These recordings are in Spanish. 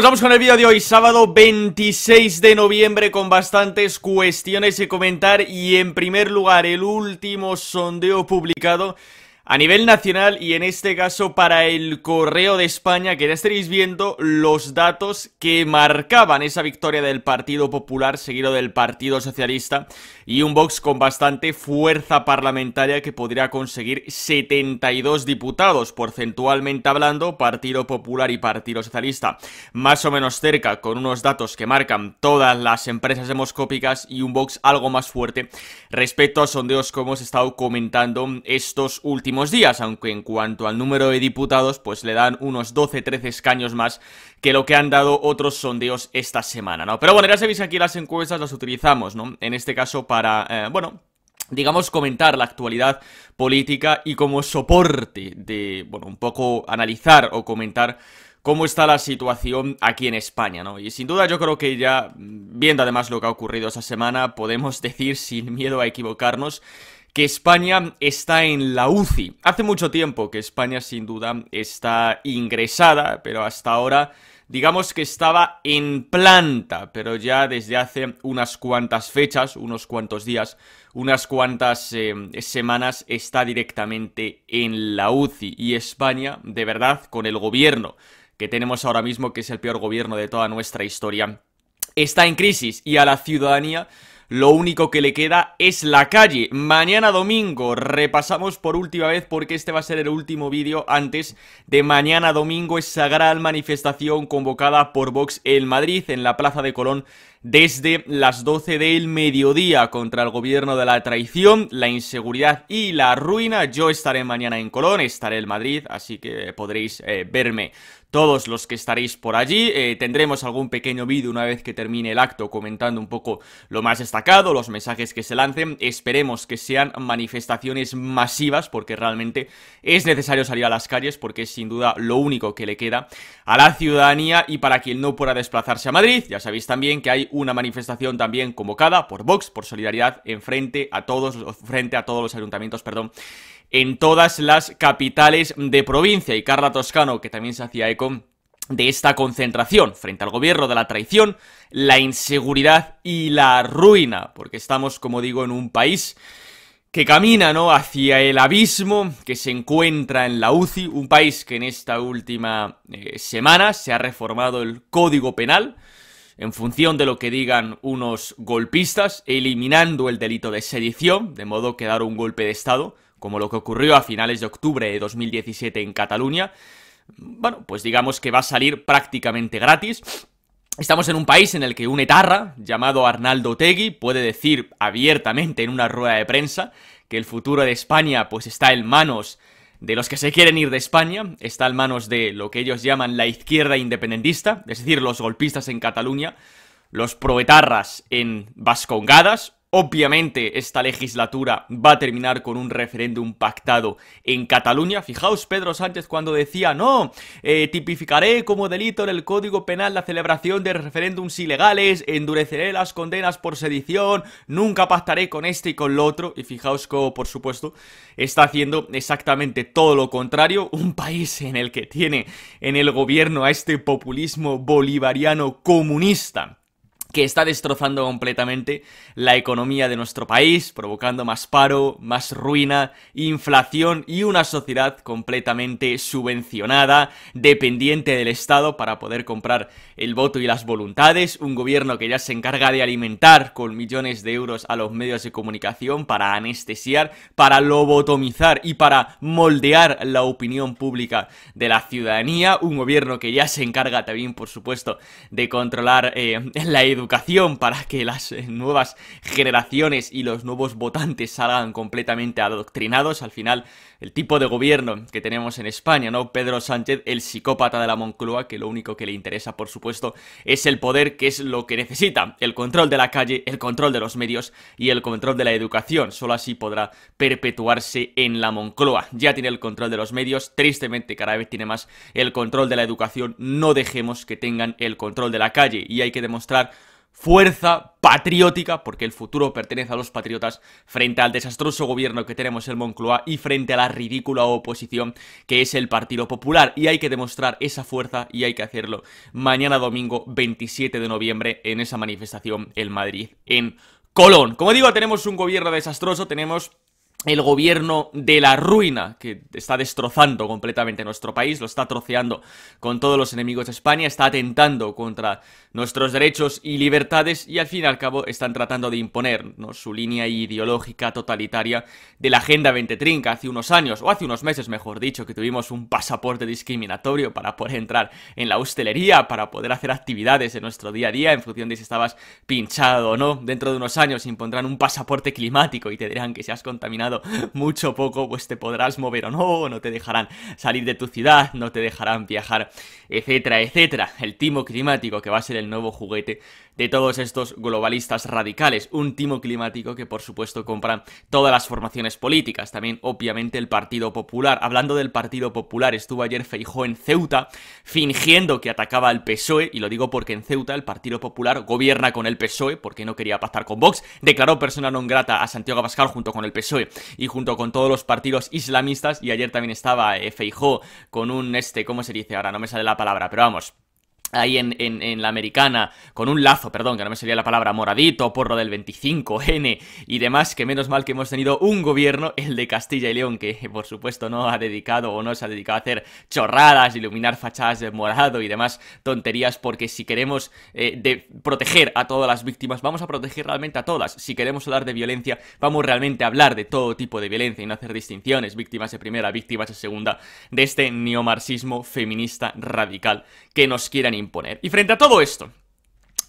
chicos, vamos con el vídeo de hoy, sábado 26 de noviembre con bastantes cuestiones que comentar y en primer lugar el último sondeo publicado a nivel nacional y en este caso para el Correo de España, que ya estaréis viendo los datos que marcaban esa victoria del Partido Popular seguido del Partido Socialista y un Vox con bastante fuerza parlamentaria que podría conseguir 72 diputados, porcentualmente hablando, Partido Popular y Partido Socialista. Más o menos cerca, con unos datos que marcan todas las empresas demoscópicas y un Vox algo más fuerte respecto a sondeos como hemos estado comentando estos últimos días, aunque en cuanto al número de diputados, pues le dan unos 12-13 escaños más que lo que han dado otros sondeos esta semana, ¿no? Pero bueno, ya sabéis aquí las encuestas las utilizamos, ¿no? En este caso para, eh, bueno, digamos, comentar la actualidad política y como soporte de, bueno, un poco analizar o comentar cómo está la situación aquí en España, ¿no? Y sin duda yo creo que ya, mm, viendo además lo que ha ocurrido esa semana, podemos decir sin miedo a equivocarnos que España está en la UCI. Hace mucho tiempo que España sin duda está ingresada, pero hasta ahora digamos que estaba en planta, pero ya desde hace unas cuantas fechas, unos cuantos días, unas cuantas eh, semanas está directamente en la UCI y España, de verdad, con el gobierno que tenemos ahora mismo, que es el peor gobierno de toda nuestra historia, está en crisis y a la ciudadanía lo único que le queda es la calle. Mañana domingo repasamos por última vez porque este va a ser el último vídeo antes de mañana domingo esa gran manifestación convocada por Vox El Madrid, en la Plaza de Colón desde las 12 del mediodía contra el gobierno de la traición, la inseguridad y la ruina. Yo estaré mañana en Colón, estaré en Madrid, así que podréis eh, verme todos los que estaréis por allí. Eh, tendremos algún pequeño vídeo una vez que termine el acto comentando un poco lo más destacado, los mensajes que se lancen. Esperemos que sean manifestaciones masivas porque realmente es necesario salir a las calles porque es sin duda lo único que le queda a la ciudadanía y para quien no pueda desplazarse a Madrid. Ya sabéis también que hay una manifestación también convocada por Vox, por solidaridad, en frente a todos, frente a todos los ayuntamientos, perdón, en todas las capitales de provincia. Y Carla Toscano, que también se hacía eco de esta concentración frente al gobierno de la traición, la inseguridad y la ruina, porque estamos, como digo, en un país que camina, ¿no?, hacia el abismo, que se encuentra en la UCI, un país que en esta última eh, semana se ha reformado el Código Penal, en función de lo que digan unos golpistas, eliminando el delito de sedición, de modo que dar un golpe de Estado, como lo que ocurrió a finales de octubre de 2017 en Cataluña, bueno, pues digamos que va a salir prácticamente gratis. Estamos en un país en el que un etarra llamado Arnaldo Tegui puede decir abiertamente en una rueda de prensa que el futuro de España pues está en manos de los que se quieren ir de España está en manos de lo que ellos llaman la izquierda independentista, es decir, los golpistas en Cataluña, los proetarras en Vascongadas, Obviamente esta legislatura va a terminar con un referéndum pactado en Cataluña. Fijaos Pedro Sánchez cuando decía, no, eh, tipificaré como delito en el Código Penal la celebración de referéndums ilegales, endureceré las condenas por sedición, nunca pactaré con este y con lo otro. Y fijaos cómo, por supuesto, está haciendo exactamente todo lo contrario. Un país en el que tiene en el gobierno a este populismo bolivariano comunista que está destrozando completamente la economía de nuestro país, provocando más paro, más ruina, inflación y una sociedad completamente subvencionada, dependiente del Estado para poder comprar el voto y las voluntades, un gobierno que ya se encarga de alimentar con millones de euros a los medios de comunicación para anestesiar, para lobotomizar y para moldear la opinión pública de la ciudadanía, un gobierno que ya se encarga también, por supuesto, de controlar eh, la educación educación para que las eh, nuevas generaciones y los nuevos votantes salgan completamente adoctrinados. Al final, el tipo de gobierno que tenemos en España, ¿no? Pedro Sánchez, el psicópata de la Moncloa, que lo único que le interesa, por supuesto, es el poder, que es lo que necesita. El control de la calle, el control de los medios y el control de la educación. Solo así podrá perpetuarse en la Moncloa. Ya tiene el control de los medios, tristemente cada vez tiene más el control de la educación. No dejemos que tengan el control de la calle y hay que demostrar fuerza patriótica, porque el futuro pertenece a los patriotas, frente al desastroso gobierno que tenemos en Moncloa y frente a la ridícula oposición que es el Partido Popular. Y hay que demostrar esa fuerza y hay que hacerlo mañana domingo 27 de noviembre en esa manifestación en Madrid, en Colón. Como digo, tenemos un gobierno desastroso, tenemos el gobierno de la ruina, que está destrozando completamente nuestro país, lo está troceando con todos los enemigos de España, está atentando contra nuestros derechos y libertades y al fin y al cabo están tratando de imponer su línea ideológica totalitaria de la Agenda 2030 hace unos años, o hace unos meses mejor dicho, que tuvimos un pasaporte discriminatorio para poder entrar en la hostelería, para poder hacer actividades en nuestro día a día en función de si estabas pinchado o no. Dentro de unos años impondrán un pasaporte climático y te dirán que si has contaminado mucho poco, pues te podrás mover o no, no te dejarán salir de tu ciudad, no te dejarán viajar, etcétera, etcétera. El timo climático, que va a ser el nuevo juguete de todos estos globalistas radicales, un timo climático que por supuesto compran todas las formaciones políticas, también obviamente el Partido Popular. Hablando del Partido Popular, estuvo ayer Feijó en Ceuta fingiendo que atacaba al PSOE, y lo digo porque en Ceuta el Partido Popular gobierna con el PSOE porque no quería pactar con Vox, declaró persona non grata a Santiago Abascal junto con el PSOE y junto con todos los partidos islamistas, y ayer también estaba eh, Feijó con un este, ¿cómo se dice ahora? No me sale la palabra, pero vamos, ahí en, la americana, con un lazo, perdón, que no me salía la palabra, moradito, porro del 25, N y demás, que menos mal que hemos tenido un gobierno, el de Castilla y León, que por supuesto no ha dedicado o no se ha dedicado a hacer chorradas, iluminar fachadas de morado y demás tonterías, porque si queremos eh, de proteger a todas las víctimas, vamos a proteger realmente a todas. Si queremos hablar de violencia, vamos realmente a hablar de todo tipo de violencia y no hacer distinciones, víctimas de primera, víctimas de segunda, de este neomarxismo feminista radical que nos quieran imponer. Y frente a todo esto,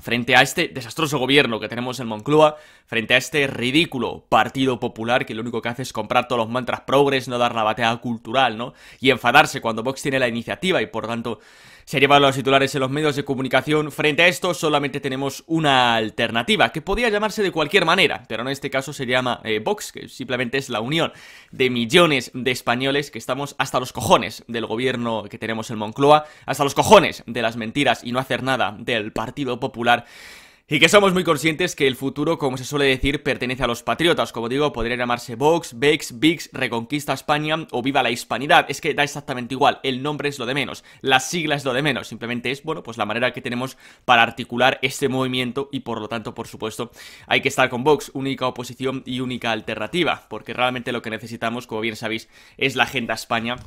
frente a este desastroso gobierno que tenemos en Moncloa, frente a este ridículo Partido Popular que lo único que hace es comprar todos los mantras progres, no dar la bateada cultural, ¿no? Y enfadarse cuando Vox tiene la iniciativa y por tanto se los titulares en los medios de comunicación. Frente a esto solamente tenemos una alternativa, que podía llamarse de cualquier manera, pero en este caso se llama eh, Vox, que simplemente es la unión de millones de españoles que estamos hasta los cojones del gobierno que tenemos en Moncloa, hasta los cojones de las mentiras y no hacer nada del Partido Popular y que somos muy conscientes que el futuro, como se suele decir, pertenece a los patriotas. Como digo, podría llamarse Vox, Vex, VIX, Reconquista España o Viva la Hispanidad. Es que da exactamente igual, el nombre es lo de menos, la sigla es lo de menos. Simplemente es, bueno, pues la manera que tenemos para articular este movimiento y por lo tanto, por supuesto, hay que estar con Vox, única oposición y única alternativa. Porque realmente lo que necesitamos, como bien sabéis, es la Agenda España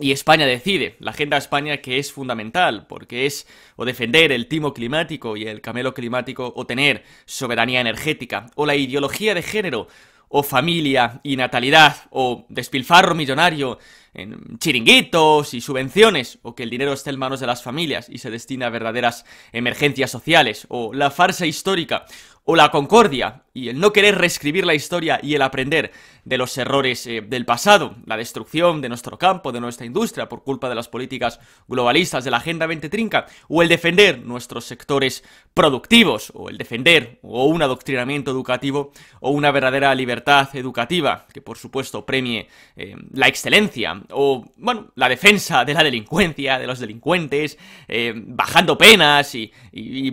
y España decide, la agenda de España que es fundamental, porque es o defender el timo climático y el camelo climático, o tener soberanía energética, o la ideología de género, o familia y natalidad, o despilfarro millonario en chiringuitos y subvenciones, o que el dinero esté en manos de las familias y se destine a verdaderas emergencias sociales, o la farsa histórica, o la concordia y el no querer reescribir la historia y el aprender de los errores eh, del pasado, la destrucción de nuestro campo, de nuestra industria por culpa de las políticas globalistas de la Agenda 2030, o el defender nuestros sectores productivos, o el defender o un adoctrinamiento educativo o una verdadera libertad educativa que por supuesto premie eh, la excelencia o bueno, la defensa de la delincuencia, de los delincuentes, eh, bajando penas y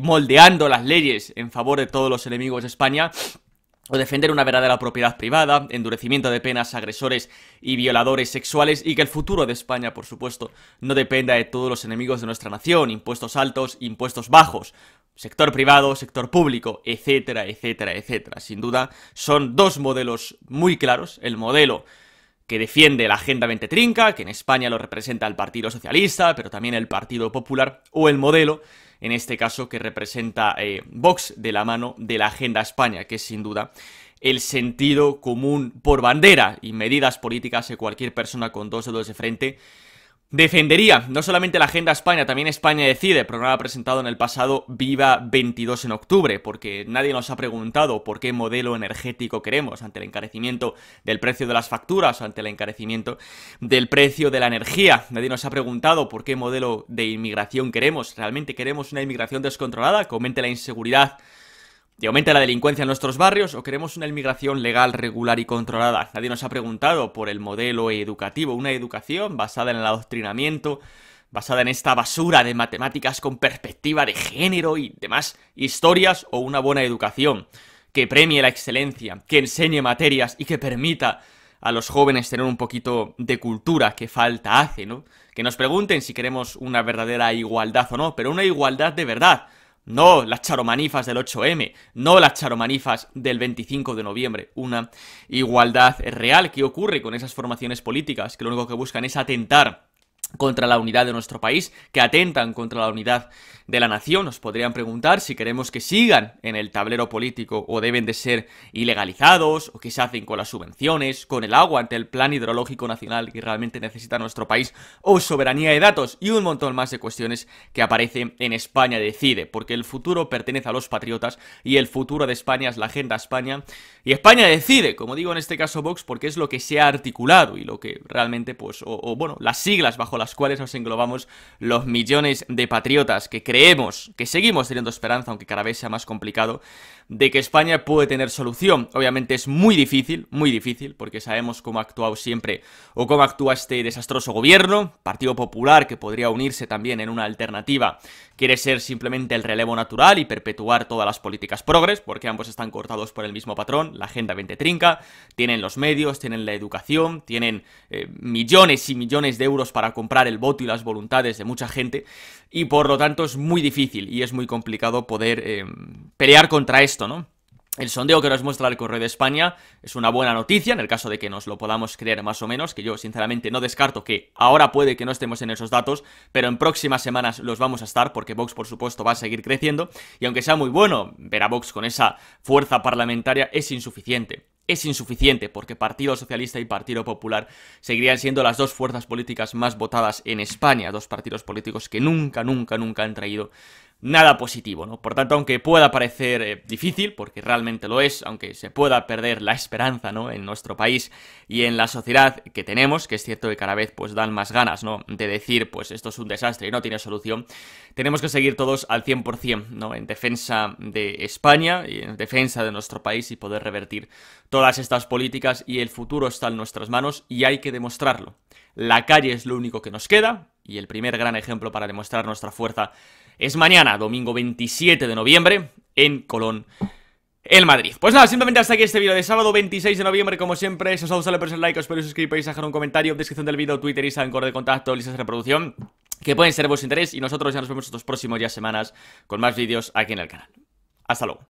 moldeando las leyes en favor de todos los enemigos de España o defender una verdadera propiedad privada, endurecimiento de penas agresores y violadores sexuales y que el futuro de España, por supuesto, no dependa de todos los enemigos de nuestra nación, impuestos altos, impuestos bajos, sector privado, sector público, etcétera, etcétera, etcétera. Sin duda, son dos modelos muy claros, el modelo que defiende la Agenda 20 que en España lo representa el Partido Socialista, pero también el Partido Popular, o el modelo en este caso que representa eh, Vox de la mano de la Agenda España, que es sin duda el sentido común por bandera y medidas políticas de cualquier persona con dos dedos de frente Defendería no solamente la Agenda España, también España Decide, programa presentado en el pasado Viva 22 en octubre, porque nadie nos ha preguntado por qué modelo energético queremos ante el encarecimiento del precio de las facturas, ante el encarecimiento del precio de la energía. Nadie nos ha preguntado por qué modelo de inmigración queremos. ¿Realmente queremos una inmigración descontrolada que aumente la inseguridad? ¿De aumenta la delincuencia en nuestros barrios o queremos una inmigración legal, regular y controlada? Nadie nos ha preguntado por el modelo educativo, una educación basada en el adoctrinamiento, basada en esta basura de matemáticas con perspectiva de género y demás historias o una buena educación que premie la excelencia, que enseñe materias y que permita a los jóvenes tener un poquito de cultura que falta hace, ¿no? Que nos pregunten si queremos una verdadera igualdad o no, pero una igualdad de verdad, no las charomanifas del 8M, no las charomanifas del 25 de noviembre. Una igualdad real que ocurre con esas formaciones políticas que lo único que buscan es atentar contra la unidad de nuestro país, que atentan contra la unidad de la nación. Nos podrían preguntar si queremos que sigan en el tablero político o deben de ser ilegalizados o qué se hacen con las subvenciones, con el agua ante el plan hidrológico nacional que realmente necesita nuestro país o soberanía de datos y un montón más de cuestiones que aparecen en España decide, porque el futuro pertenece a los patriotas y el futuro de España es la agenda España y España decide, como digo en este caso Vox, porque es lo que se ha articulado y lo que realmente pues o bueno, las siglas bajo las cuales nos englobamos los millones de patriotas que creemos, que seguimos teniendo esperanza, aunque cada vez sea más complicado, de que España puede tener solución. Obviamente es muy difícil, muy difícil, porque sabemos cómo ha actuado siempre o cómo actúa este desastroso gobierno, Partido Popular, que podría unirse también en una alternativa, quiere ser simplemente el relevo natural y perpetuar todas las políticas progres, porque ambos están cortados por el mismo patrón, la Agenda 20 Trinca, tienen los medios, tienen la educación, tienen eh, millones y millones de euros para comprar el voto y las voluntades de mucha gente y por lo tanto es muy difícil y es muy complicado poder eh, pelear contra esto, ¿no? El sondeo que nos muestra el Correo de España es una buena noticia, en el caso de que nos lo podamos creer más o menos, que yo sinceramente no descarto que ahora puede que no estemos en esos datos, pero en próximas semanas los vamos a estar, porque Vox por supuesto va a seguir creciendo, y aunque sea muy bueno ver a Vox con esa fuerza parlamentaria es insuficiente es insuficiente porque Partido Socialista y Partido Popular seguirían siendo las dos fuerzas políticas más votadas en España, dos partidos políticos que nunca, nunca, nunca han traído nada positivo, ¿no? Por tanto, aunque pueda parecer eh, difícil, porque realmente lo es, aunque se pueda perder la esperanza, ¿no? En nuestro país y en la sociedad que tenemos, que es cierto que cada vez pues dan más ganas, ¿no? De decir, pues esto es un desastre y no tiene solución, tenemos que seguir todos al 100%, ¿no? En defensa de España y en defensa de nuestro país y poder revertir todas estas políticas y el futuro está en nuestras manos y hay que demostrarlo. La calle es lo único que nos queda y el primer gran ejemplo para demostrar nuestra fuerza es mañana, domingo 27 de noviembre, en Colón, el Madrid. Pues nada, simplemente hasta aquí este vídeo de sábado 26 de noviembre, como siempre, si os ha gustado le el like, os espero que os suscribáis, dejar un comentario, descripción del vídeo, Twitter, Instagram, correo de contacto, listas de reproducción, que pueden ser de vuestro interés y nosotros ya nos vemos los próximos días, semanas, con más vídeos aquí en el canal. Hasta luego.